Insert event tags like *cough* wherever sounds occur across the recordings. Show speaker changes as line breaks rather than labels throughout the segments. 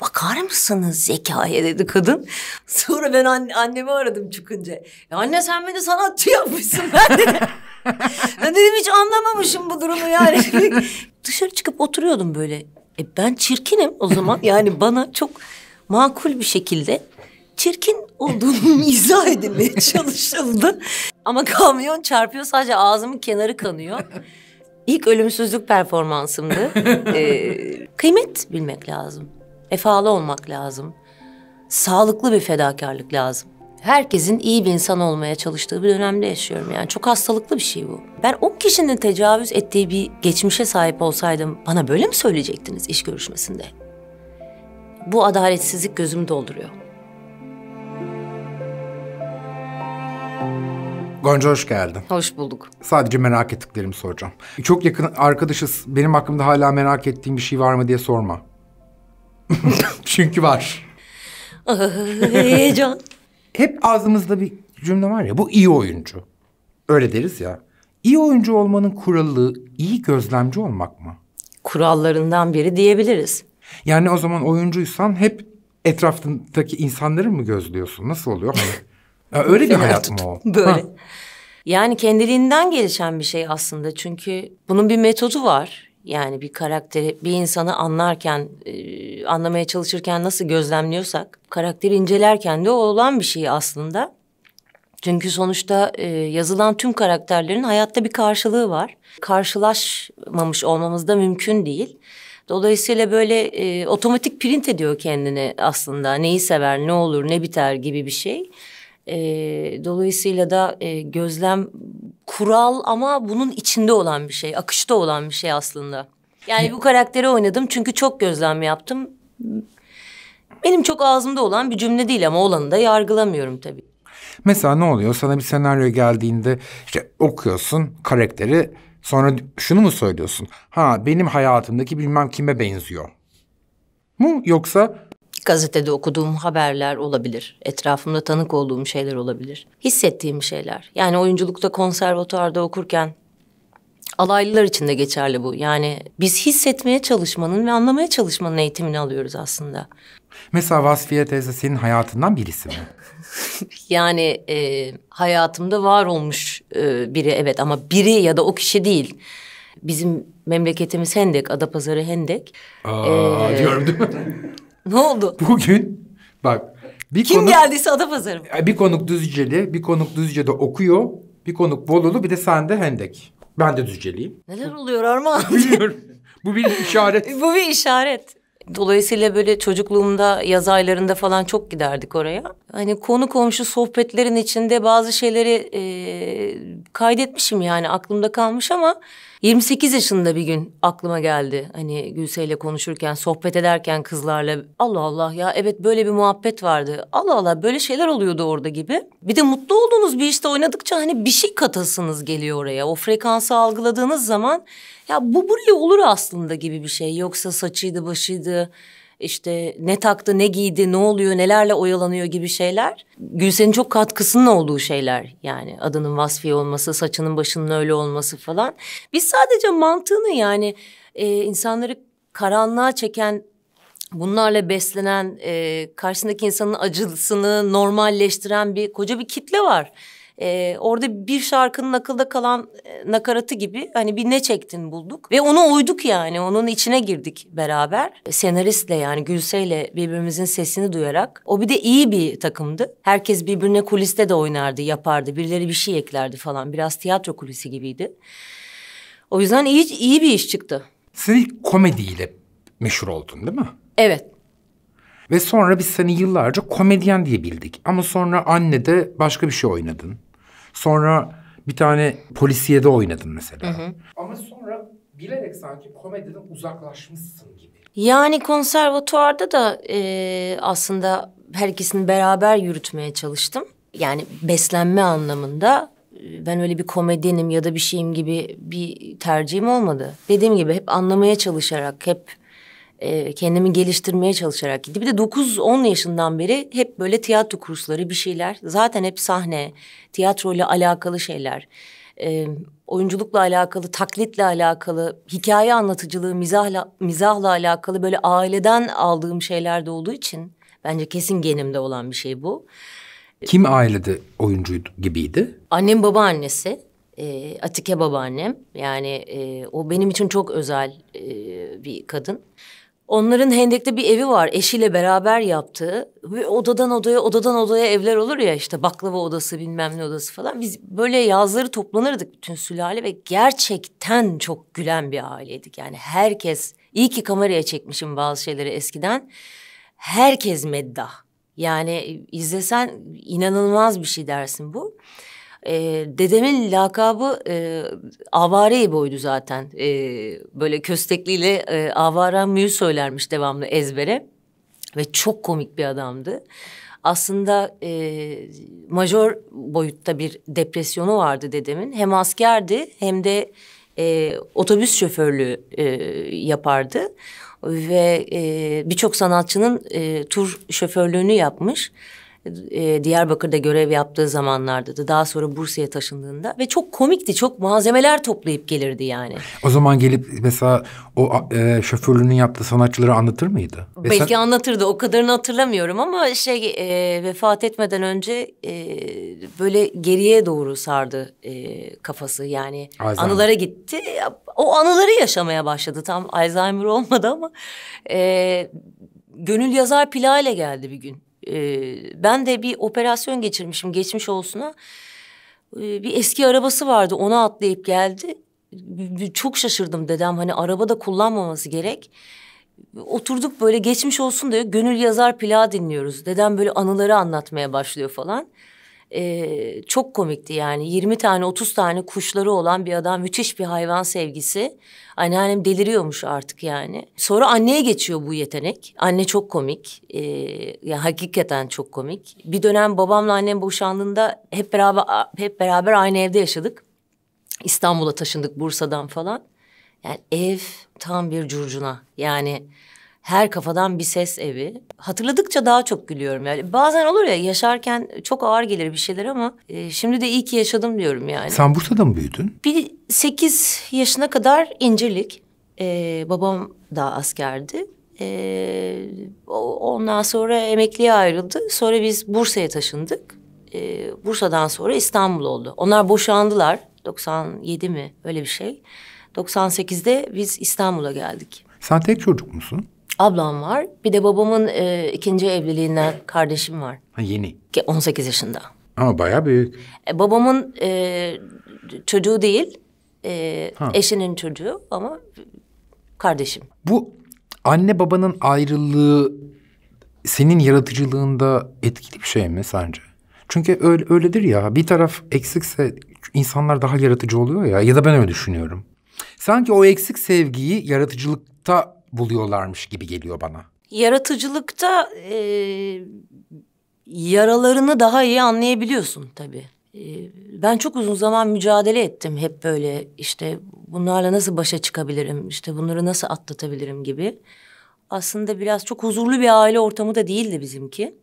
bakar mısınız zekaya dedi kadın. *laughs* Sonra ben anne, annemi aradım çıkınca. E anne sen beni sanatçı yapmışsın ben dedim. *laughs* ben dedim hiç anlamamışım bu
durumu yani.
*laughs* Dışarı çıkıp oturuyordum böyle. E ben çirkinim o zaman yani bana çok makul bir şekilde çirkin olduğunu izah edilmeye çalışıldı. Ama kamyon çarpıyor sadece ağzımın kenarı kanıyor. İlk ölümsüzlük performansımdı. ee, kıymet bilmek lazım. Vefalı olmak lazım. Sağlıklı bir fedakarlık lazım. Herkesin iyi bir insan olmaya çalıştığı bir dönemde yaşıyorum. Yani çok hastalıklı bir şey bu. Ben o kişinin tecavüz ettiği bir geçmişe sahip olsaydım bana böyle mi söyleyecektiniz iş görüşmesinde? Bu adaletsizlik gözümü dolduruyor.
Gonca hoş geldin. Hoş bulduk. Sadece merak ettiklerimi soracağım. Çok yakın arkadaşız. Benim hakkımda hala merak ettiğim bir şey var mı diye sorma. *laughs* Çünkü var. Heyecan. Hep ağzımızda bir cümle var ya bu iyi oyuncu. Öyle deriz ya. İyi oyuncu olmanın kuralı iyi gözlemci olmak mı?
Kurallarından biri diyebiliriz.
Yani o zaman oyuncuysan hep etrafındaki insanları mı gözlüyorsun? Nasıl oluyor? Hani, öyle bir hayat mı o? *laughs* Böyle. Ha.
Yani kendiliğinden gelişen bir şey aslında. Çünkü bunun bir metodu var. Yani bir karakteri, bir insanı anlarken, e, anlamaya çalışırken nasıl gözlemliyorsak, karakteri incelerken de o olan bir şey aslında. Çünkü sonuçta e, yazılan tüm karakterlerin hayatta bir karşılığı var. Karşılaşmamış olmamız da mümkün değil. Dolayısıyla böyle e, otomatik print ediyor kendini aslında. Neyi sever, ne olur, ne biter gibi bir şey. E, dolayısıyla da e, gözlem kural ama bunun içinde olan bir şey, akışta olan bir şey aslında. Yani bu karakteri oynadım çünkü çok gözlem yaptım. Benim çok ağzımda olan bir cümle değil ama olanı da yargılamıyorum tabii.
Mesela ne oluyor? Sana bir senaryo geldiğinde işte okuyorsun karakteri sonra şunu mu söylüyorsun? Ha benim hayatımdaki bilmem kime benziyor mu?
Yoksa gazetede okuduğum haberler olabilir. Etrafımda tanık olduğum şeyler olabilir. Hissettiğim şeyler. Yani oyunculukta konservatuarda okurken alaylılar için de geçerli bu. Yani biz hissetmeye çalışmanın ve anlamaya çalışmanın eğitimini alıyoruz aslında.
Mesela Vasfiye teyze senin hayatından birisi mi?
*laughs* yani e, hayatımda var olmuş e, biri evet ama biri ya da o kişi değil. Bizim memleketimiz Hendek, Adapazarı Hendek.
Aa, ee, diyorum değil mi? *laughs* *laughs* Ne oldu? Bugün bak bir Kim konuk, geldiyse Adapazarı mı? Bir konuk Düzceli, bir konuk Düzce'de okuyor. Bir konuk Bolulu, bir de sende Hendek. Ben de Düzceliyim.
Neler oluyor Armağan? Bilmiyorum. Bu bir *laughs* işaret. Bu bir işaret. Dolayısıyla böyle çocukluğumda yaz aylarında falan çok giderdik oraya. Hani konu komşu sohbetlerin içinde bazı şeyleri e, kaydetmişim yani aklımda kalmış ama 28 yaşında bir gün aklıma geldi. Hani Gülse ile konuşurken, sohbet ederken kızlarla Allah Allah ya evet böyle bir muhabbet vardı. Allah Allah böyle şeyler oluyordu orada gibi. Bir de mutlu olduğunuz bir işte oynadıkça hani bir şey katasınız geliyor oraya. O frekansı algıladığınız zaman ya bu buraya olur aslında gibi bir şey. Yoksa saçıydı, başıydı, işte ne taktı, ne giydi, ne oluyor, nelerle oyalanıyor gibi şeyler. Gülsen'in çok katkısının olduğu şeyler yani adının vasfi olması, saçının başının öyle olması falan. Biz sadece mantığını yani e, insanları karanlığa çeken bunlarla beslenen e, karşısındaki insanın acısını normalleştiren bir koca bir kitle var e, orada bir şarkının akılda kalan e, nakaratı gibi hani bir ne çektin bulduk. Ve onu uyduk yani onun içine girdik beraber. Senaristle yani Gülse'yle birbirimizin sesini duyarak. O bir de iyi bir takımdı. Herkes birbirine kuliste de oynardı, yapardı. Birileri bir şey eklerdi falan. Biraz tiyatro kulisi gibiydi. O yüzden iyi, iyi bir iş çıktı.
Sen ilk komediyle meşhur oldun değil mi? Evet. Ve sonra biz seni yıllarca komedyen diye bildik. Ama sonra anne de başka bir şey oynadın. Sonra bir tane polisiyede oynadın mesela. Hı hı. Ama sonra bilerek sanki komediden uzaklaşmışsın
gibi. Yani konservatuvarda da e, aslında her beraber yürütmeye çalıştım. Yani beslenme anlamında e, ben öyle bir komedyenim ya da bir şeyim gibi bir tercihim olmadı. Dediğim gibi hep anlamaya çalışarak, hep e, kendimi geliştirmeye çalışarak gitti. Bir de 9-10 yaşından beri hep böyle tiyatro kursları bir şeyler. Zaten hep sahne, tiyatroyla alakalı şeyler. E, oyunculukla alakalı, taklitle alakalı, hikaye anlatıcılığı, mizahla, mizahla alakalı böyle aileden aldığım şeyler de olduğu için... ...bence kesin genimde olan bir şey bu.
Kim ailede oyuncu gibiydi?
Annem babaannesi e, Atike babaannem. Yani e, o benim için çok özel e, bir kadın. Onların Hendek'te bir evi var eşiyle beraber yaptığı. Ve odadan odaya odadan odaya evler olur ya işte baklava odası bilmem ne odası falan. Biz böyle yazları toplanırdık bütün sülale ve gerçekten çok gülen bir aileydik. Yani herkes iyi ki kameraya çekmişim bazı şeyleri eskiden. Herkes meddah. Yani izlesen inanılmaz bir şey dersin bu. E, dedemin lakabı e, avare boydu zaten. E, böyle köstekliyle e, avara müyü söylermiş devamlı ezbere. Ve çok komik bir adamdı aslında e, majör boyutta bir depresyonu vardı dedemin. Hem askerdi hem de e, otobüs şoförlüğü e, yapardı ve e, birçok sanatçının e, tur şoförlüğünü yapmış e, Diyarbakır'da görev yaptığı zamanlarda da daha sonra Bursa'ya taşındığında ve çok komikti çok malzemeler toplayıp gelirdi yani.
O zaman gelip mesela o e, şoförlüğünün yaptığı sanatçıları anlatır mıydı? E, Belki
anlatırdı o kadarını hatırlamıyorum ama şey e, vefat etmeden önce e, böyle geriye doğru sardı e, kafası yani Alzheimer. anılara gitti o anıları yaşamaya başladı tam Alzheimer olmadı ama e, gönül yazar Pila ile geldi bir gün ee, ben de bir operasyon geçirmişim geçmiş olsuna. Ee, bir eski arabası vardı ona atlayıp geldi. Çok şaşırdım dedem hani araba da kullanmaması gerek. Oturduk böyle geçmiş olsun diyor. Gönül yazar plağı dinliyoruz. Dedem böyle anıları anlatmaya başlıyor falan e, çok komikti yani 20 tane 30 tane kuşları olan bir adam müthiş bir hayvan sevgisi. Anneannem deliriyormuş artık yani. Sonra anneye geçiyor bu yetenek. Anne çok komik. E, yani hakikaten çok komik. Bir dönem babamla annem boşandığında hep beraber hep beraber aynı evde yaşadık. İstanbul'a taşındık Bursa'dan falan. Yani ev tam bir curcuna. Yani her kafadan bir ses evi. Hatırladıkça daha çok gülüyorum yani. Bazen olur ya yaşarken çok ağır gelir bir şeyler ama e, şimdi de iyi ki yaşadım diyorum yani. Sen
Bursa'da mı büyüdün?
Bir sekiz yaşına kadar incelik. E, babam da askerdi.
E,
ondan sonra emekliye ayrıldı. Sonra biz Bursa'ya taşındık. E, Bursa'dan sonra İstanbul oldu. Onlar boşandılar. 97 mi öyle bir şey. 98'de biz İstanbul'a geldik.
Sen tek çocuk musun?
Ablam var. Bir de babamın e, ikinci evliliğinden kardeşim var. Ha, yeni. 18 yaşında.
Ama bayağı büyük.
E, babamın e, çocuğu değil. E, eşinin çocuğu ama kardeşim.
Bu anne babanın ayrılığı senin yaratıcılığında etkili bir şey mi sence? Çünkü öyle, öyledir ya bir taraf eksikse insanlar daha yaratıcı oluyor ya ya da ben öyle düşünüyorum. Sanki o eksik sevgiyi yaratıcılıkta buluyorlarmış gibi geliyor bana.
Yaratıcılıkta e, yaralarını daha iyi anlayabiliyorsun tabii. E, ben çok uzun zaman mücadele ettim hep böyle işte bunlarla nasıl başa çıkabilirim, işte bunları nasıl atlatabilirim gibi. Aslında biraz çok huzurlu bir aile ortamı da değildi bizimki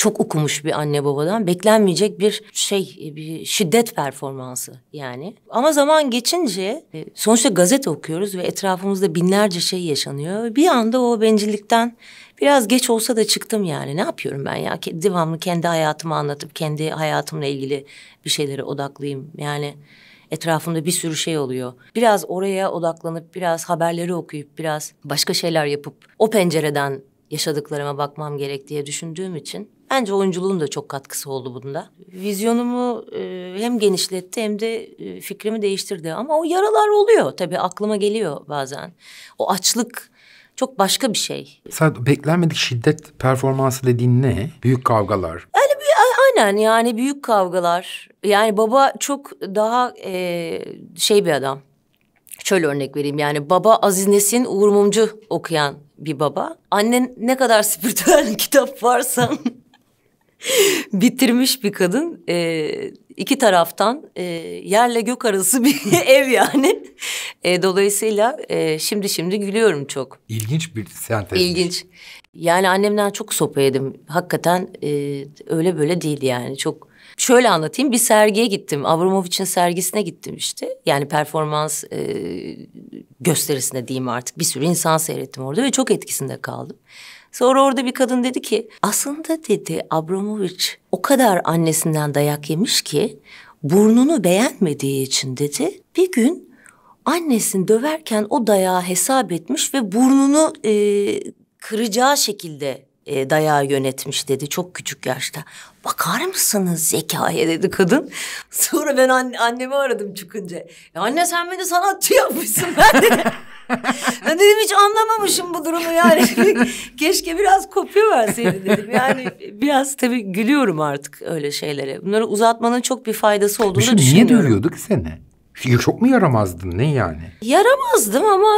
çok okumuş bir anne babadan beklenmeyecek bir şey, bir şiddet performansı yani. Ama zaman geçince e, sonuçta gazete okuyoruz ve etrafımızda binlerce şey yaşanıyor. Bir anda o bencillikten biraz geç olsa da çıktım yani. Ne yapıyorum ben ya? Devamlı kendi hayatımı anlatıp kendi hayatımla ilgili bir şeylere odaklıyım. Yani etrafımda bir sürü şey oluyor. Biraz oraya odaklanıp biraz haberleri okuyup biraz başka şeyler yapıp o pencereden yaşadıklarıma bakmam gerek diye düşündüğüm için Bence oyunculuğun da çok katkısı oldu bunda. Vizyonumu e, hem genişletti hem de e, fikrimi değiştirdi. Ama o yaralar oluyor tabii aklıma geliyor bazen. O açlık çok başka bir şey.
Sen beklenmedik şiddet performansı dediğin ne? Büyük kavgalar.
Yani aynen yani büyük kavgalar. Yani baba çok daha e, şey bir adam. Şöyle örnek vereyim yani baba Aziz Nesin Uğur Mumcu okuyan bir baba. Annen ne kadar spiritüel *laughs* kitap varsa *laughs* bitirmiş bir kadın. E, iki taraftan e, yerle gök arası bir *laughs* ev yani. E, dolayısıyla e, şimdi şimdi gülüyorum çok.
İlginç bir sentez.
İlginç. Yani annemden çok sopa yedim. Hakikaten e, öyle böyle değil yani çok. Şöyle anlatayım bir sergiye gittim. Avramovich'in sergisine gittim işte. Yani performans e, gösterisine diyeyim artık. Bir sürü insan seyrettim orada ve çok etkisinde kaldım. Sonra orada bir kadın dedi ki aslında dedi Abramovich o kadar annesinden dayak yemiş ki burnunu beğenmediği için dedi bir gün annesini döverken o dayağı hesap etmiş ve burnunu e, kıracağı şekilde e, dayağı yönetmiş dedi çok küçük yaşta. Bakar mısınız zekaya dedi kadın. *laughs* Sonra ben anne, annemi aradım çıkınca. E anne sen beni sanatçı yapmışsın *laughs* ben dedim. ben dedim hiç anlamamışım bu durumu yani. *laughs* Keşke biraz kopya verseydin dedim. Yani biraz tabii gülüyorum artık öyle şeylere. Bunları uzatmanın çok bir faydası olduğunu Şimdi düşünüyorum. Niye dövüyorduk
seni? Çok mu yaramazdın ne yani?
Yaramazdım ama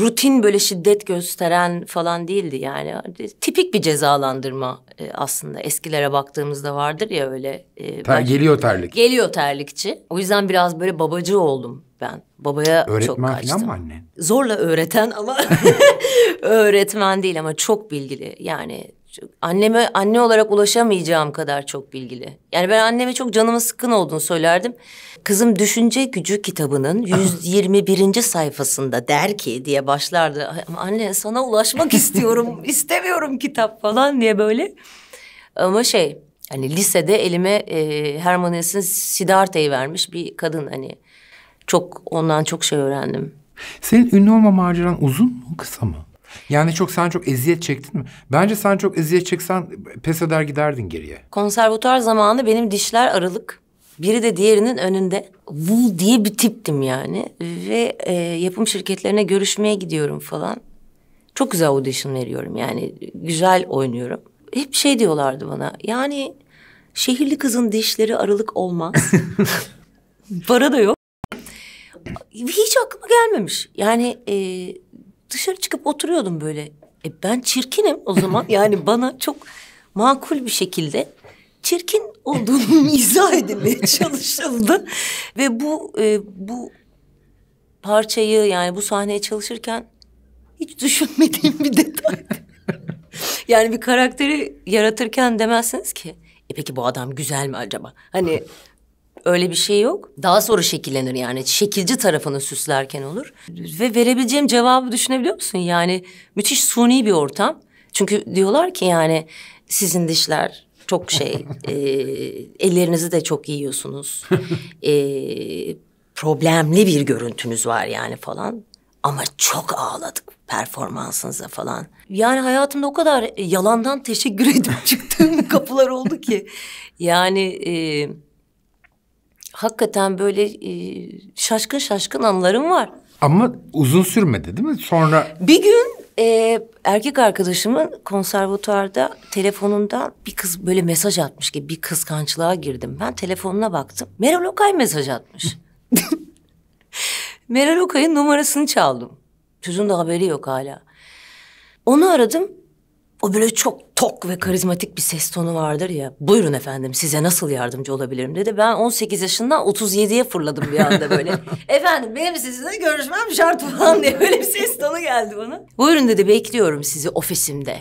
rutin böyle şiddet gösteren falan değildi yani. Tipik bir cezalandırma e, aslında eskilere baktığımızda vardır ya öyle. E, Ter, geliyor terlik. Geliyor terlikçi. O yüzden biraz böyle babacı oldum ben. Babaya Öğretmen çok kaçtım. Öğretmen falan mı anne? Zorla öğreten ama *laughs* *laughs* öğretmen değil ama çok bilgili. Yani anneme anne olarak ulaşamayacağım kadar çok bilgili. Yani ben anneme çok canımın sıkkın olduğunu söylerdim. Kızım Düşünce Gücü kitabının 121. *laughs* sayfasında der ki diye başlardı. Anne sana ulaşmak *laughs* istiyorum, istemiyorum kitap falan diye böyle. Ama şey hani lisede elime e, Hermanes'in Siddhartha'yı vermiş bir kadın hani. Çok ondan çok şey öğrendim.
Senin ünlü olma maceran uzun mu kısa mı? Yani çok sen çok eziyet çektin mi? Bence sen çok eziyet çeksen pes eder giderdin geriye.
Konservatuar zamanı benim dişler aralık. Biri de diğerinin önünde. Vu diye bir tiptim yani. Ve e, yapım şirketlerine görüşmeye gidiyorum falan. Çok güzel audition veriyorum yani. Güzel oynuyorum. Hep şey diyorlardı bana. Yani şehirli kızın dişleri aralık olmaz. *laughs* Para da yok. Hiç aklıma gelmemiş. Yani e, dışarı çıkıp oturuyordum böyle. E ben çirkinim o zaman. *laughs* yani bana çok makul bir şekilde çirkin olduğunu *laughs* izah edilmeye *laughs* çalışıldı. Ve bu e, bu parçayı yani bu sahneye çalışırken hiç düşünmediğim bir detay. yani bir karakteri yaratırken demezsiniz ki. E peki bu adam güzel mi acaba? Hani Öyle bir şey yok. Daha sonra şekillenir yani. Şekilci tarafını süslerken olur. Ve verebileceğim cevabı düşünebiliyor musun? Yani müthiş suni bir ortam. Çünkü diyorlar ki yani sizin dişler çok şey, *laughs* e, ellerinizi de çok yiyorsunuz. e, problemli bir görüntünüz var yani falan. Ama çok ağladık performansınıza falan. Yani hayatımda o kadar yalandan teşekkür *laughs* edip çıktığım kapılar oldu ki. Yani... E, hakikaten böyle e, şaşkın şaşkın anlarım var.
Ama uzun sürmedi değil mi? Sonra...
Bir gün e, erkek arkadaşımın konservatuarda telefonundan bir kız böyle mesaj atmış ki bir kıskançlığa girdim. Ben telefonuna baktım. Meral Okay mesaj atmış. *laughs* Meral Okay'ın numarasını çaldım. Çocuğun da haberi yok hala. Onu aradım. O böyle çok tok ve karizmatik bir ses tonu vardır ya. Buyurun efendim size nasıl yardımcı olabilirim dedi. Ben 18 yaşından 37'ye fırladım bir anda böyle. *laughs* efendim benim sizinle görüşmem şart falan diye böyle bir ses tonu geldi bana. Buyurun dedi bekliyorum sizi ofisimde.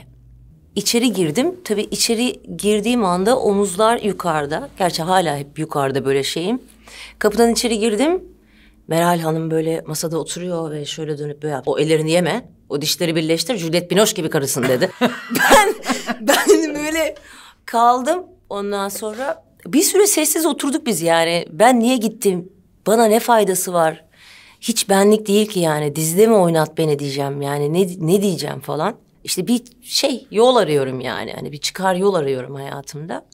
İçeri girdim. Tabii içeri girdiğim anda omuzlar yukarıda. Gerçi hala hep yukarıda böyle şeyim. Kapıdan içeri girdim. Meral Hanım böyle masada oturuyor ve şöyle dönüp böyle o ellerini yeme. O dişleri birleştir Juliet Binoche gibi karısın dedi. *laughs* ben ben böyle kaldım. Ondan sonra bir süre sessiz oturduk biz yani. Ben niye gittim? Bana ne faydası var? Hiç benlik değil ki yani. Dizide mi oynat beni diyeceğim yani. Ne, ne diyeceğim falan. İşte bir şey yol arıyorum yani. Hani bir çıkar yol arıyorum hayatımda.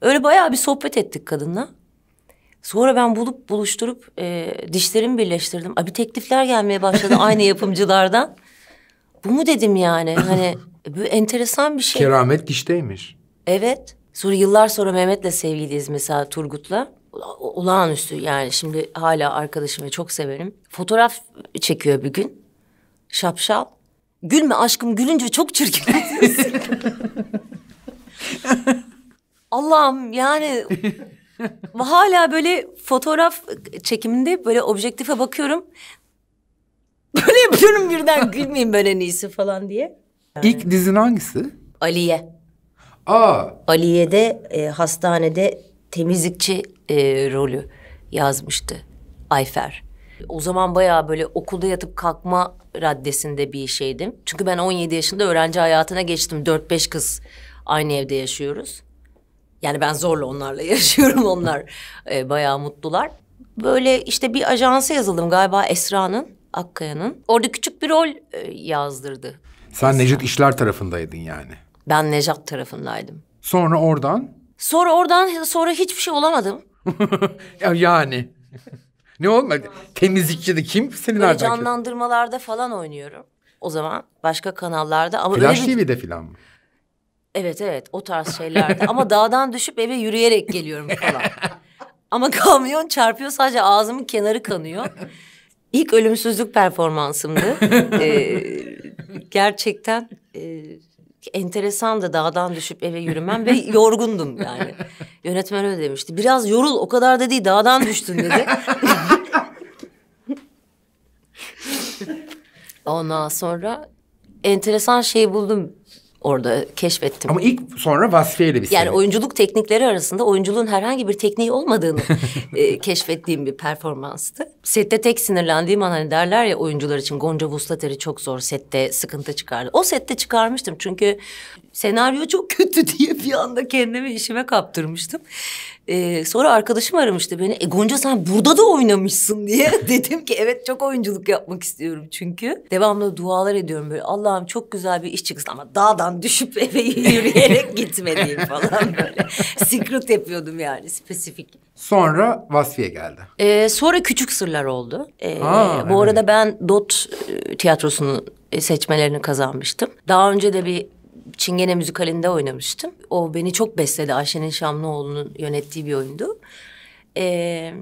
Öyle bayağı bir sohbet ettik kadınla. Sonra ben bulup buluşturup e, dişlerimi birleştirdim. Abi teklifler gelmeye başladı aynı *laughs* yapımcılardan. Bu mu dedim yani? *laughs* Hani bu enteresan bir şey. Keramet
kişteymiş.
Evet. Sonra yıllar sonra Mehmet'le sevgiliyiz mesela Turgut'la. Olağanüstü yani şimdi hala arkadaşım ve çok severim. Fotoğraf çekiyor bir gün. Şapşal. Gülme aşkım gülünce çok çirkin. *laughs* Allah'ım yani *laughs* hala böyle fotoğraf çekiminde böyle objektife bakıyorum. Böyle yapıyorum birden gülmeyin böyle neyse falan diye.
Yani. İlk dizin hangisi?
Aliye. Aa. Aliye'de e, hastanede temizlikçi e, rolü yazmıştı Ayfer. O zaman bayağı böyle okulda yatıp kalkma raddesinde bir şeydim. Çünkü ben 17 yaşında öğrenci hayatına geçtim. 4-5 kız aynı evde yaşıyoruz. Yani ben zorla onlarla *laughs* yaşıyorum onlar. e, bayağı mutlular. Böyle işte bir ajansa yazıldım galiba Esra'nın. Akkaya'nın. Orada küçük bir rol e, yazdırdı.
Sen Aslında. Necip İşler tarafındaydın yani.
Ben Nejat tarafındaydım.
Sonra oradan?
Sonra oradan sonra hiçbir şey olamadım.
*laughs* yani. ne olmadı? Temizlikçi de kim senin nereden?
canlandırmalarda falan oynuyorum. O zaman başka kanallarda ama Flash öyle bir... TV'de falan mı? Evet evet o tarz şeylerde ama dağdan düşüp eve yürüyerek geliyorum falan. *laughs* ama kamyon çarpıyor sadece ağzımın kenarı kanıyor. İlk ölümsüzlük performansımdı. *laughs* ee, gerçekten e, enteresan da dağdan düşüp eve yürümem ve yorgundum yani. Yönetmen öyle demişti. Biraz yorul o kadar da değil dağdan düştün dedi. *laughs* Ondan sonra enteresan şey buldum orada
keşfettim. Ama ilk sonra Vasfiye ile bir Yani oyunculuk
teknikleri arasında oyunculuğun herhangi bir tekniği olmadığını *laughs* e, keşfettiğim bir performanstı. Sette tek sinirlendiğim an hani derler ya oyuncular için Gonca Vuslater'i çok zor sette sıkıntı çıkardı. O sette çıkarmıştım çünkü senaryo çok kötü *laughs* diye bir anda kendimi işime kaptırmıştım. Ee, sonra arkadaşım aramıştı beni. E Gonca sen burada da oynamışsın diye. *laughs* Dedim ki evet çok oyunculuk yapmak istiyorum çünkü. Devamlı dualar ediyorum böyle. Allah'ım çok güzel bir iş çıksın ama dağdan düşüp *laughs* eve yürüyerek gitmediğim falan böyle. Secret yapıyordum yani spesifik.
Sonra Vasfi'ye geldi.
Ee, sonra Küçük Sırlar oldu. Ee, ha, bu evet. arada ben Dot e, tiyatrosunun e, seçmelerini kazanmıştım. Daha önce de bir Çingene müzikalinde oynamıştım. O beni çok besledi. Ayşe'nin Şamlıoğlu'nun yönettiği bir oyundu. Ee,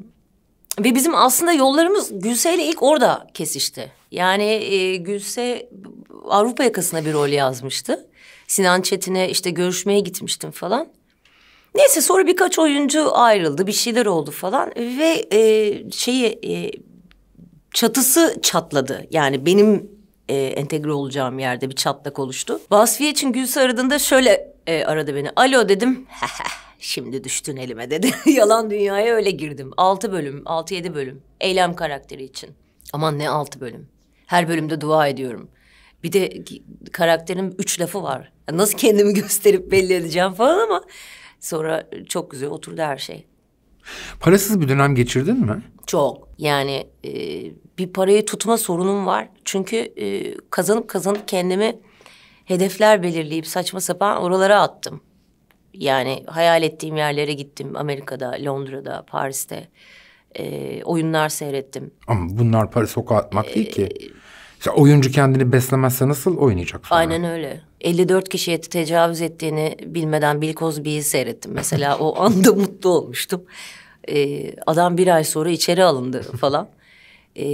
ve bizim aslında yollarımız Gülse ile ilk orada kesişti. Yani e, Gülse Avrupa yakasına bir rol yazmıştı. Sinan Çetin'e işte görüşmeye gitmiştim falan. Neyse sonra birkaç oyuncu ayrıldı, bir şeyler oldu falan ve e, şeyi e, çatısı çatladı. Yani benim e, entegre olacağım yerde bir çatlak oluştu. Vasfiye için Gülse aradığında şöyle e, aradı beni. Alo dedim. *laughs* Şimdi düştün elime dedi. *laughs* Yalan dünyaya öyle girdim. Altı bölüm, altı yedi bölüm. Eylem karakteri için. Aman ne altı bölüm. Her bölümde dua ediyorum. Bir de karakterin üç lafı var. nasıl kendimi *laughs* gösterip belli edeceğim falan ama... ...sonra çok güzel oturdu her şey.
Parasız bir dönem geçirdin mi?
Çok. Yani e, bir parayı tutma sorunum var. Çünkü e, kazanıp kazanıp kendimi hedefler belirleyip saçma sapan oralara attım. Yani hayal ettiğim yerlere gittim. Amerika'da, Londra'da, Paris'te e, oyunlar seyrettim.
Ama bunlar para sokağa atmak ee, değil ki. Sen oyuncu kendini beslemezse nasıl oynayacak sonra?
Aynen öyle. 54 kişiye tecavüz ettiğini bilmeden Bill Cosby'yi seyrettim. Mesela o anda *laughs* mutlu olmuştum. E, adam bir ay sonra içeri alındı *laughs* falan. e,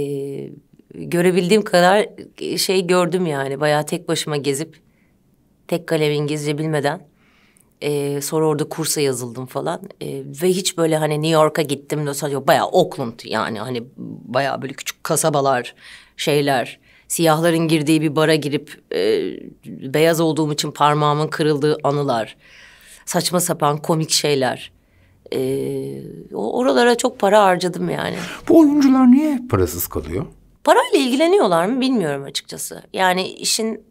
görebildiğim kadar e, şey gördüm yani. Bayağı tek başıma gezip tek kalem İngilizce bilmeden e, sonra orada kursa yazıldım falan. E, ve hiç böyle hani New York'a gittim Los Angeles bayağı Oakland yani hani bayağı böyle küçük kasabalar şeyler siyahların girdiği bir bara girip e, beyaz olduğum için parmağımın kırıldığı anılar. Saçma sapan komik şeyler. Ee, oralara çok para harcadım yani. Bu
oyuncular niye parasız kalıyor?
Parayla ilgileniyorlar mı bilmiyorum açıkçası. Yani işin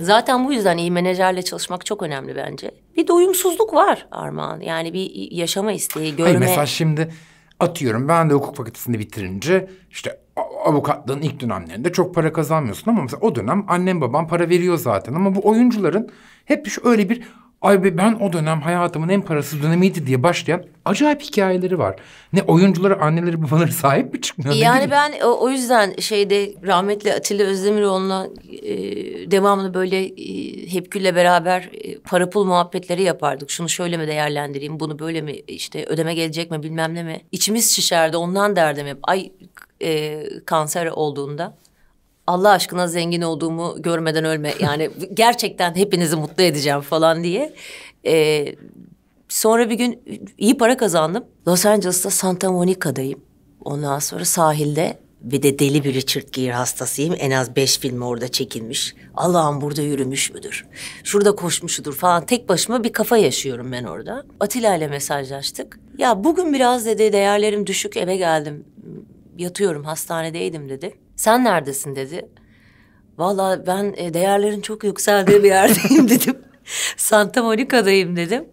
zaten bu yüzden iyi menajerle çalışmak çok önemli bence. Bir doyumsuzluk var Armağan. Yani bir yaşama isteği, görme. Hayır mesela
şimdi atıyorum ben de hukuk fakültesini bitirince işte avukatlığın ilk dönemlerinde çok para kazanmıyorsun ama mesela o dönem annem babam para veriyor zaten ama bu oyuncuların hep şöyle bir Ay be ben o dönem hayatımın en parasız dönemiydi diye başlayan acayip hikayeleri var. Ne oyuncuları anneleri babaları sahip mi çıkmıyor? Yani
ben o, e, o yüzden şeyde rahmetli Atilla Özdemiroğlu'na e, devamlı böyle e, Hepkül'le beraber e, para pul muhabbetleri yapardık. Şunu şöyle mi değerlendireyim bunu böyle mi işte ödeme gelecek mi bilmem ne mi. İçimiz şişerdi ondan derdim hep ay e, kanser olduğunda. Allah aşkına zengin olduğumu görmeden ölme. Yani *laughs* gerçekten hepinizi mutlu edeceğim falan diye. E, sonra bir gün iyi para kazandım. Los Angeles'ta Santa Monica'dayım. Ondan sonra sahilde ve de deli bir Richard Gere hastasıyım. En az beş film orada çekilmiş. Allah'ım burada yürümüş müdür? Şurada koşmuş mudur falan. Tek başıma bir kafa yaşıyorum ben orada. Atilla ile mesajlaştık. Ya bugün biraz dedi değerlerim düşük eve geldim. Yatıyorum hastanedeydim dedi. Sen neredesin dedi. Valla ben e, değerlerin çok yükseldiği bir yerdeyim *laughs* dedim. Santa Monica'dayım dedim.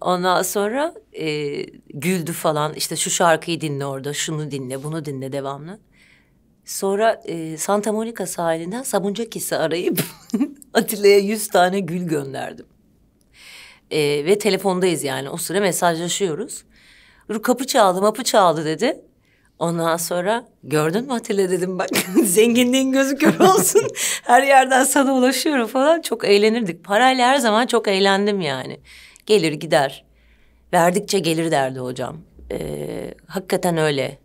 Ondan sonra e, güldü falan. İşte şu şarkıyı dinle orada, şunu dinle, bunu dinle devamlı. Sonra e, Santa Monica sahilinden Sabuncakis'i arayıp *laughs* Atilla'ya yüz tane gül gönderdim. E, ve telefondayız yani o süre mesajlaşıyoruz. Kapı çaldı, mapı çaldı dedi. Ondan sonra gördün mü Atilla dedim bak *laughs* zenginliğin gözü kör olsun. her yerden sana ulaşıyorum falan. Çok eğlenirdik. Parayla her zaman çok eğlendim yani. Gelir gider. Verdikçe gelir derdi hocam. Ee, hakikaten öyle.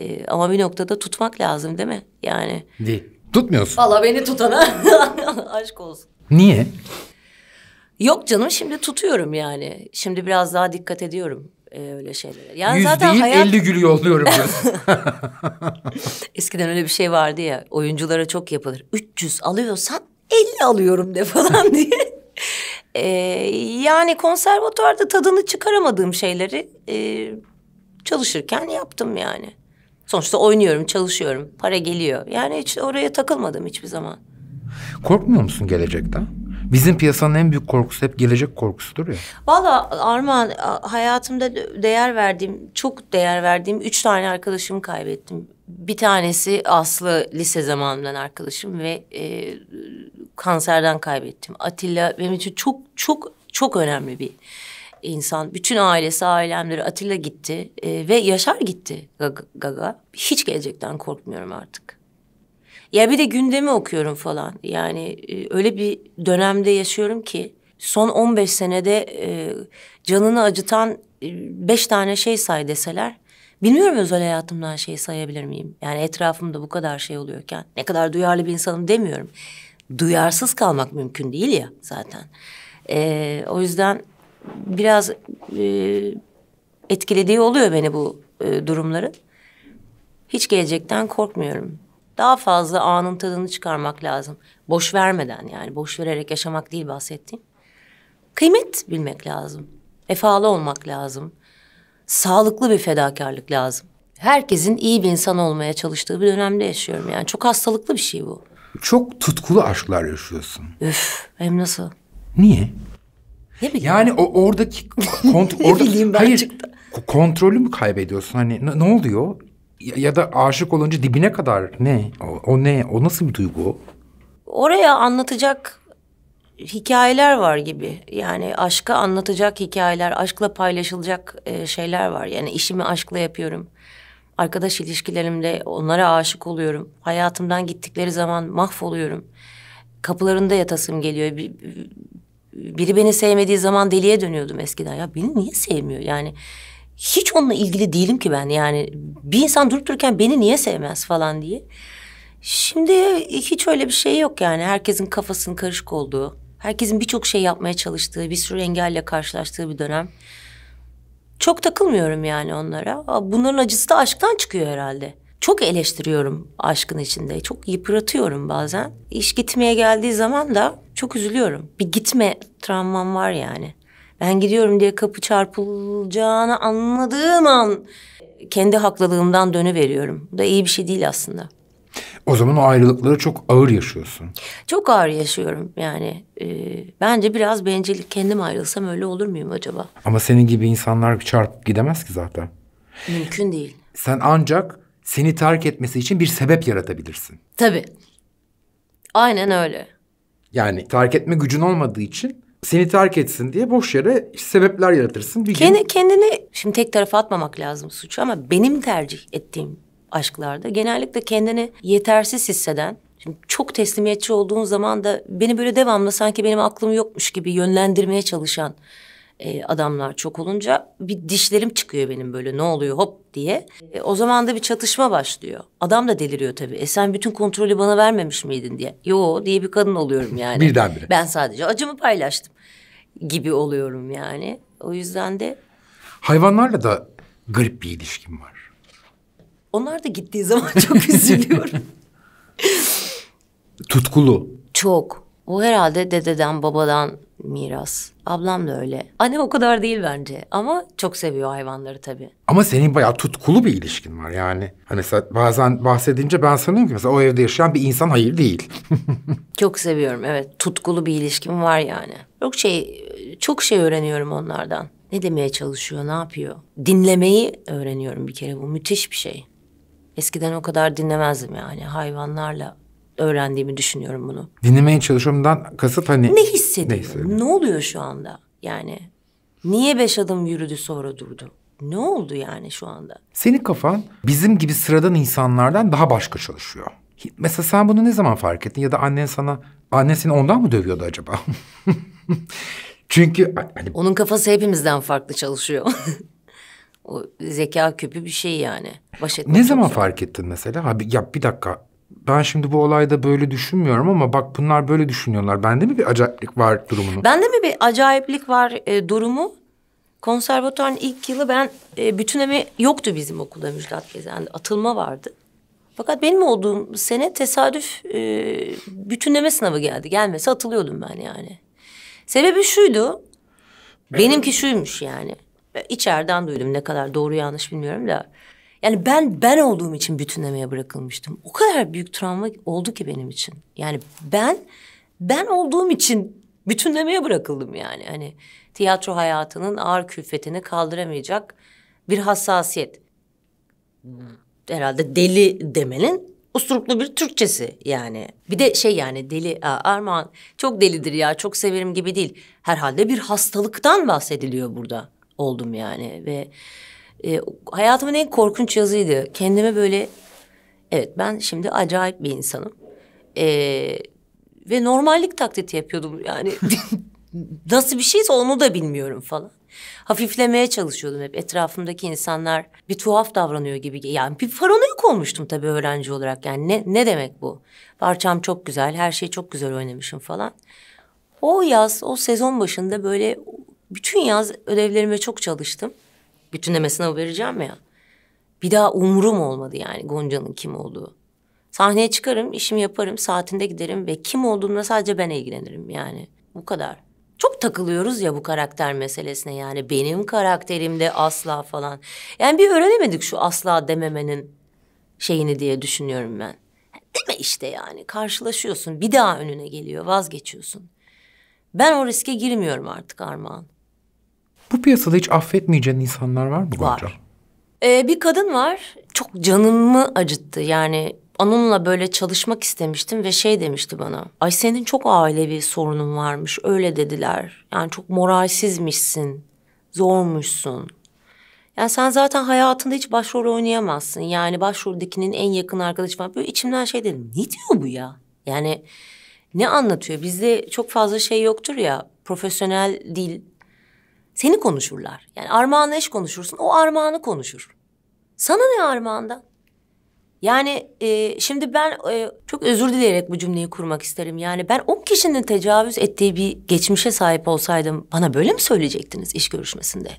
Ee, ama bir noktada tutmak lazım değil mi? Yani.
Değil. Tutmuyorsun.
Valla beni tutana *laughs* aşk olsun. Niye? Yok canım şimdi tutuyorum yani. Şimdi biraz daha dikkat ediyorum e, öyle şeylere. Yani 100 zaten değil hayat... 50 gül yolluyorum.
*laughs*
*laughs* Eskiden öyle bir şey vardı ya oyunculara çok yapılır. 300 alıyorsan 50 alıyorum de *laughs* falan diye. Ee, yani konservatuvarda tadını çıkaramadığım şeyleri e, çalışırken yaptım yani. Sonuçta oynuyorum, çalışıyorum, para geliyor. Yani hiç oraya takılmadım hiçbir zaman.
Korkmuyor musun gelecekten? Bizim piyasanın en büyük korkusu hep gelecek korkusudur ya.
Valla Armağan hayatımda değer verdiğim, çok değer verdiğim üç tane arkadaşımı kaybettim. Bir tanesi Aslı lise zamanından arkadaşım ve e, kanserden kaybettim. Atilla benim için çok çok çok önemli bir insan. Bütün ailesi, ailemleri Atilla gitti e, ve Yaşar gitti Gaga. Hiç gelecekten korkmuyorum artık. Ya bir de gündemi okuyorum falan. Yani e, öyle bir dönemde yaşıyorum ki son 15 senede e, canını acıtan e, beş tane şey say deseler Bilmiyorum özel hayatımdan şey sayabilir miyim? Yani etrafımda bu kadar şey oluyorken ne kadar duyarlı bir insanım demiyorum. Duyarsız kalmak mümkün değil ya zaten. Ee, o yüzden biraz e, etkilediği oluyor beni bu e, durumları. Hiç gelecekten korkmuyorum daha fazla anın tadını çıkarmak lazım. Boş vermeden yani boş vererek yaşamak değil bahsettiğim. Kıymet bilmek lazım. Efalı olmak lazım. Sağlıklı bir fedakarlık lazım. Herkesin iyi bir insan olmaya çalıştığı bir dönemde yaşıyorum yani. Çok
hastalıklı bir şey bu. Çok tutkulu aşklar yaşıyorsun. Üf, hem nasıl? Niye? Ne bileyim. Yani ben? o oradaki *laughs* kont orada hayır çıktı. kontrolü mü kaybediyorsun? Hani ne, ne oluyor? ya, ya da aşık olunca dibine kadar ne? O, o ne? O nasıl bir duygu?
Oraya anlatacak hikayeler var gibi. Yani aşka anlatacak hikayeler, aşkla paylaşılacak e, şeyler var. Yani işimi aşkla yapıyorum. Arkadaş ilişkilerimde onlara aşık oluyorum. Hayatımdan gittikleri zaman mahvoluyorum. Kapılarında yatasım geliyor. Bir, biri beni sevmediği zaman deliye dönüyordum eskiden. Ya beni niye sevmiyor? Yani hiç onunla ilgili değilim ki ben yani bir insan durup dururken beni niye sevmez falan diye. Şimdi hiç öyle bir şey yok yani herkesin kafasının karışık olduğu, herkesin birçok şey yapmaya çalıştığı, bir sürü engelle karşılaştığı bir dönem. Çok takılmıyorum yani onlara. Bunların acısı da aşktan çıkıyor herhalde. Çok eleştiriyorum aşkın içinde. Çok yıpratıyorum bazen. İş gitmeye geldiği zaman da çok üzülüyorum. Bir gitme travmam var yani ben gidiyorum diye kapı çarpılacağını anladığım an kendi haklılığımdan dönüveriyorum. Bu da iyi bir şey değil aslında.
O zaman o ayrılıkları çok ağır yaşıyorsun.
Çok ağır yaşıyorum yani. E, bence biraz bencillik kendim ayrılsam öyle olur muyum acaba?
Ama senin gibi insanlar çarpıp gidemez ki zaten.
Mümkün değil.
Sen ancak seni terk etmesi için bir sebep yaratabilirsin.
Tabii. Aynen öyle.
Yani terk etme gücün olmadığı için seni terk etsin diye boş yere sebepler yaratırsın. Bir Kendi, gün...
Kendini şimdi tek tarafa atmamak lazım suçu ama benim tercih ettiğim aşklarda genellikle kendini yetersiz hisseden Şimdi çok teslimiyetçi olduğun zaman da beni böyle devamlı sanki benim aklım yokmuş gibi yönlendirmeye çalışan e, adamlar çok olunca bir dişlerim çıkıyor benim böyle ne oluyor hop diye. E, o zaman da bir çatışma başlıyor. Adam da deliriyor tabii. E sen bütün kontrolü bana vermemiş miydin diye. Yo diye bir kadın oluyorum *laughs* yani. Birdenbire. Ben sadece acımı paylaştım gibi oluyorum yani. O yüzden de...
Hayvanlarla da garip bir ilişkim var.
Onlar da gittiği zaman *laughs* çok üzülüyorum.
Tutkulu.
Çok. O herhalde dededen babadan miras. Ablam da öyle. Anne o kadar değil bence ama çok seviyor hayvanları tabii.
Ama senin bayağı tutkulu bir ilişkin var yani. Hani mesela bazen bahsedince ben sanıyorum ki mesela o evde yaşayan bir insan hayır değil.
*laughs* çok seviyorum evet. Tutkulu bir ilişkim var yani. Çok şey çok şey öğreniyorum onlardan. Ne demeye çalışıyor, ne yapıyor? Dinlemeyi öğreniyorum bir kere. Bu müthiş bir şey. Eskiden o kadar dinlemezdim yani hayvanlarla öğrendiğimi düşünüyorum bunu.
Dinlemeye çalışıyorumdan kasıt hani... Ne hissediyorum?
Ne, ne oluyor şu anda yani? Niye beş adım yürüdü sonra durdu? Ne oldu yani
şu anda? Senin kafan bizim gibi sıradan insanlardan daha başka çalışıyor. Mesela sen bunu ne zaman fark ettin ya da annen sana annen seni ondan mı dövüyordu acaba? *laughs* Çünkü hani...
onun kafası hepimizden farklı çalışıyor. *laughs* o zeka küpü bir şey yani. Baş ne zaman zor.
fark ettin mesela? Abi ya bir dakika ben şimdi bu olayda böyle düşünmüyorum ama bak bunlar böyle düşünüyorlar. Bende mi bir acayiplik var durumunu? Bende
mi bir acayiplik var e, durumu? Konservatuvarın ilk yılı ben e, bütünleme yoktu bizim okulda Müjdat Gezen'de. Atılma vardı. Fakat benim olduğum sene tesadüf e, bütünleme sınavı geldi. Gelmese atılıyordum ben yani. Sebebi şuydu. Benim... Benimki şuymuş yani. İçeriden duydum ne kadar doğru yanlış bilmiyorum da. Yani ben ben olduğum için bütünlemeye bırakılmıştım. O kadar büyük travma oldu ki benim için. Yani ben ben olduğum için bütünlemeye bırakıldım yani. Hani tiyatro hayatının ağır külfetini kaldıramayacak bir hassasiyet. Herhalde deli demenin usturuplu bir Türkçesi yani. Bir de şey yani deli Armağan çok delidir ya çok severim gibi değil. Herhalde bir hastalıktan bahsediliyor burada oldum yani ve e, hayatımın en korkunç yazıydı. Kendime böyle evet ben şimdi acayip bir insanım. E, ve normallik taklidi yapıyordum yani *laughs* nasıl bir şeyse onu da bilmiyorum falan. Hafiflemeye çalışıyordum hep. Etrafımdaki insanlar bir tuhaf davranıyor gibi. Yani bir paranoyak olmuştum tabii öğrenci olarak. Yani ne, ne demek bu? Parçam çok güzel, her şeyi çok güzel oynamışım falan. O yaz, o sezon başında böyle bütün yaz ödevlerime çok çalıştım. Bütünleme sınavı vereceğim ya. Bir daha umurum olmadı yani Gonca'nın kim olduğu. Sahneye çıkarım, işimi yaparım, saatinde giderim ve kim olduğumla sadece ben ilgilenirim yani. Bu kadar. Çok takılıyoruz ya bu karakter meselesine yani benim karakterimde asla falan. Yani bir öğrenemedik şu asla dememenin şeyini diye düşünüyorum ben. Deme işte yani karşılaşıyorsun bir daha önüne geliyor vazgeçiyorsun. Ben o riske girmiyorum artık Armağan.
Bu piyasada hiç affetmeyeceğin insanlar var mı Gonca? Var.
Ee, bir kadın var. Çok canımı acıttı yani. Onunla böyle çalışmak istemiştim ve şey demişti bana. Ay senin çok ailevi sorunun varmış öyle dediler. Yani çok moralsizmişsin, zormuşsun. Yani sen zaten hayatında hiç başrol oynayamazsın. Yani başroldekinin en yakın arkadaşı falan. Böyle içimden şey dedim. Ne diyor bu ya? Yani ne anlatıyor? Bizde çok fazla şey yoktur ya. Profesyonel değil seni konuşurlar. Yani armağanla eş konuşursun, o armağanı konuşur. Sana ne armağanda? Yani e, şimdi ben e, çok özür dileyerek bu cümleyi kurmak isterim. Yani ben o kişinin tecavüz ettiği bir geçmişe sahip olsaydım... ...bana böyle mi söyleyecektiniz iş görüşmesinde?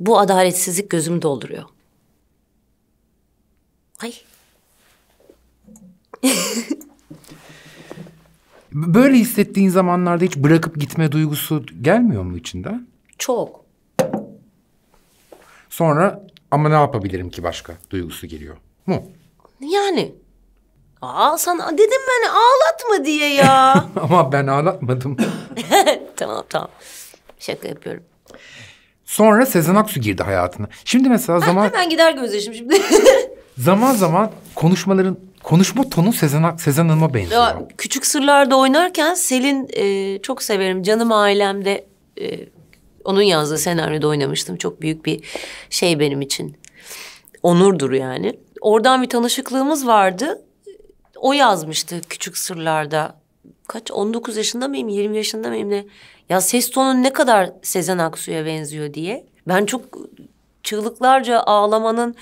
Bu adaletsizlik gözümü dolduruyor. Ay.
*laughs* Böyle hissettiğin zamanlarda hiç bırakıp gitme duygusu gelmiyor mu içinde? Çok. Sonra ama ne yapabilirim ki başka duygusu geliyor mu?
Yani. Aa sana dedim ben ağlatma diye ya.
*laughs* ama ben ağlatmadım.
*laughs* tamam tamam. Şaka yapıyorum.
Sonra Sezen Aksu girdi hayatına. Şimdi mesela ben zaman... Ben
gider gözyaşım şimdi. *laughs*
zaman zaman konuşmaların Konuşma tonu Sezen, Sezen Hanım'a benziyor.
Ya, küçük Sırlar'da oynarken Selin e, çok severim. Canım Ailem'de e, onun yazdığı senaryoda oynamıştım. Çok büyük bir şey benim için. Onurdur yani. Oradan bir tanışıklığımız vardı. O yazmıştı Küçük Sırlar'da. Kaç 19 yaşında mıyım 20 yaşında mıyım ne? Ya ses tonu ne kadar Sezen Aksu'ya benziyor diye. Ben çok çığlıklarca ağlamanın,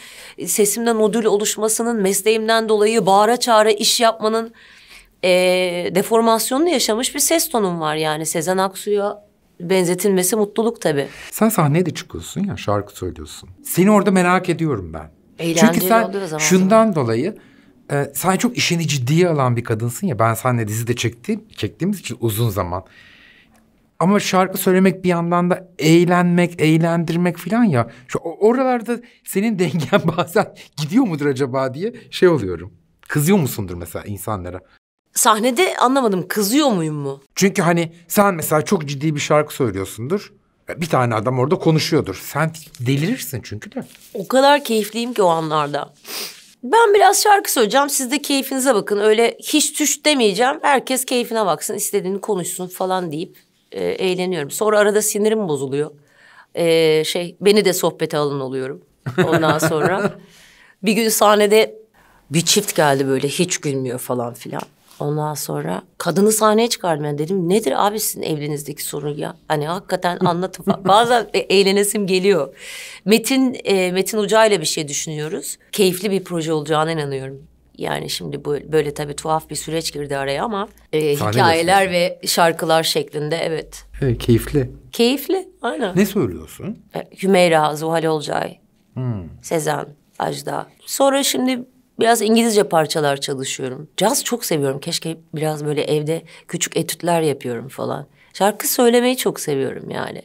sesimde nodül oluşmasının, mesleğimden dolayı bağıra çağıra iş yapmanın e, deformasyonunu yaşamış bir ses tonum var yani. Sezen Aksu'ya benzetilmesi mutluluk tabii.
Sen sahneye de çıkıyorsun ya şarkı söylüyorsun. Seni orada merak ediyorum ben.
Eğlenceli Çünkü sen zaman şundan
zaman. dolayı e, sen çok işini ciddiye alan bir kadınsın ya. Ben sahne dizi de çektiğim, çektiğimiz için uzun zaman. Ama şarkı söylemek bir yandan da eğlenmek, eğlendirmek falan ya. Şu oralarda senin *laughs* dengen bazen gidiyor mudur acaba diye şey oluyorum. Kızıyor musundur mesela insanlara?
Sahnede
anlamadım kızıyor muyum mu? Çünkü hani sen mesela çok ciddi bir şarkı söylüyorsundur. E, bir tane adam orada konuşuyordur. Sen delirirsin çünkü de.
O kadar keyifliyim ki o anlarda. Ben biraz şarkı söyleyeceğim. Siz de keyfinize bakın. Öyle hiç tüş demeyeceğim. Herkes keyfine baksın, istediğini konuşsun falan deyip e, eğleniyorum. Sonra arada sinirim bozuluyor. E, şey beni de sohbete alın oluyorum. Ondan sonra *laughs* bir gün sahnede bir çift geldi böyle hiç gülmüyor falan filan. Ondan sonra kadını sahneye çıkardım ben dedim nedir abi sizin evliliğinizdeki sorun ya hani hakikaten anlatın *laughs* bazen e, eğlenesim geliyor. Metin e, Metin Uca ile bir şey düşünüyoruz. Keyifli bir proje olacağına inanıyorum. Yani şimdi bu böyle tabii tuhaf bir süreç girdi araya ama e, hikayeler ve şarkılar şeklinde evet.
Evet keyifli.
Keyifli aynen. Ne
söylüyorsun?
E, Hümeyra, Zuhal Olcay, hmm. Sezen, Ajda. Sonra şimdi biraz İngilizce parçalar çalışıyorum. Caz çok seviyorum. Keşke biraz böyle evde küçük etütler yapıyorum falan. Şarkı söylemeyi çok seviyorum yani.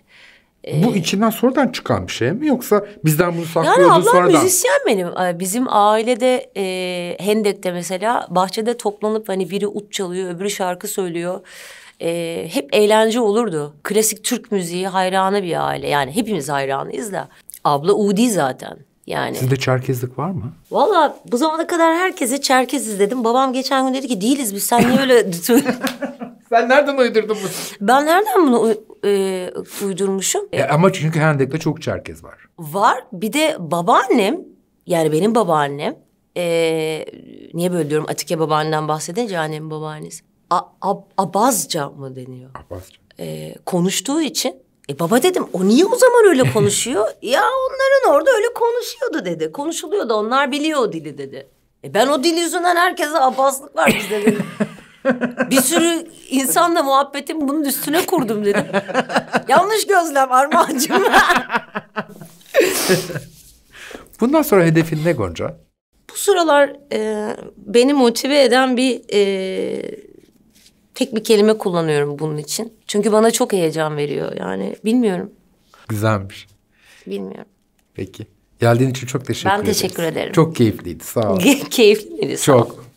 Ee, bu
içinden sonradan çıkan bir şey mi yoksa bizden bunu saklıyordu yani sonradan? Yani müzisyen
benim. Ee, bizim ailede e, Hendek'te mesela bahçede toplanıp hani biri ut çalıyor öbürü şarkı söylüyor. E, hep eğlence olurdu. Klasik Türk müziği hayranı bir aile yani hepimiz hayranıyız da. Abla Udi zaten. Yani. Sizde
Çerkezlik var mı?
Valla bu zamana kadar herkese Çerkeziz dedim. Babam geçen gün dedi ki değiliz biz sen niye öyle *laughs*
Sen nereden uydurdun bunu?
Ben nereden bunu e, uydurmuşum? E, ama
çünkü Hendek'te çok Çerkez var.
Var. Bir de babaannem, yani benim babaannem... E, ...niye böyle diyorum Atike babaanneden bahsedince annemin babaannesi. A, a, abazca mı deniyor? Abazca. E, konuştuğu için... E baba dedim o niye o zaman öyle konuşuyor? *laughs* ya onların orada öyle konuşuyordu dedi. Konuşuluyordu onlar biliyor o dili dedi. E ben o dil yüzünden herkese abazlık var bizde dedi. *laughs* bir sürü insanla muhabbetim bunun üstüne kurdum dedim. Yanlış gözlem Armağan'cığım.
*laughs* Bundan sonra hedefin ne Gonca?
Bu sıralar e, beni motive eden bir e, tek bir kelime kullanıyorum bunun için. Çünkü bana çok heyecan veriyor yani bilmiyorum.
Güzelmiş. Bilmiyorum. Peki. Geldiğin için çok teşekkür ederim. Ben teşekkür ederiz. ederim. Çok keyifliydi sağ ol. *laughs* Keyifliydi sağ ol. Çok.